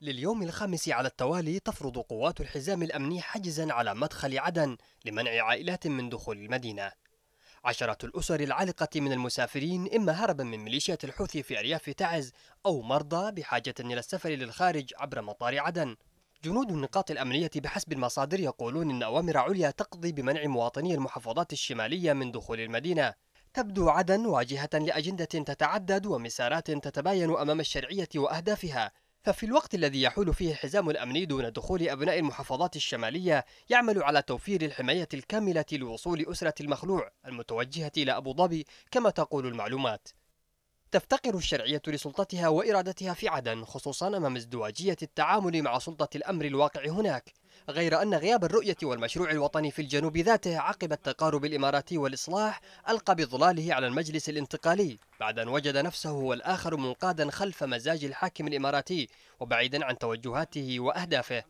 لليوم الخامس على التوالي تفرض قوات الحزام الأمني حجزا على مدخل عدن لمنع عائلات من دخول المدينة عشرات الأسر العالقة من المسافرين إما هربا من ميليشيات الحوثي في أرياف تعز أو مرضى بحاجة إلى السفر للخارج عبر مطار عدن جنود النقاط الأمنية بحسب المصادر يقولون إن أوامر عليا تقضي بمنع مواطني المحافظات الشمالية من دخول المدينة تبدو عدن واجهة لأجندة تتعدد ومسارات تتباين أمام الشرعية وأهدافها ففي الوقت الذي يحول فيه الحزام الأمني دون دخول أبناء المحافظات الشمالية يعمل على توفير الحماية الكاملة لوصول أسرة المخلوع المتوجهة إلى أبو ظبي كما تقول المعلومات تفتقر الشرعية لسلطتها وإرادتها في عدن خصوصا أمام ازدواجية التعامل مع سلطة الأمر الواقع هناك غير أن غياب الرؤية والمشروع الوطني في الجنوب ذاته عقب التقارب الإماراتي والإصلاح ألقى بظلاله على المجلس الانتقالي بعد أن وجد نفسه هو الآخر منقادا خلف مزاج الحاكم الإماراتي وبعيدا عن توجهاته وأهدافه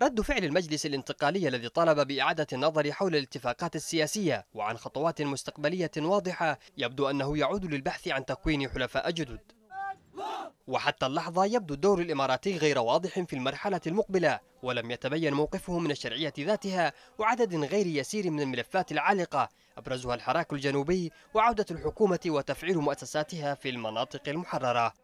رد فعل المجلس الانتقالي الذي طلب بإعادة النظر حول الاتفاقات السياسية وعن خطوات مستقبلية واضحة يبدو أنه يعود للبحث عن تكوين حلفاء جدد وحتى اللحظة يبدو الدور الإماراتي غير واضح في المرحلة المقبلة ولم يتبين موقفه من الشرعية ذاتها وعدد غير يسير من الملفات العالقة أبرزها الحراك الجنوبي وعودة الحكومة وتفعيل مؤسساتها في المناطق المحررة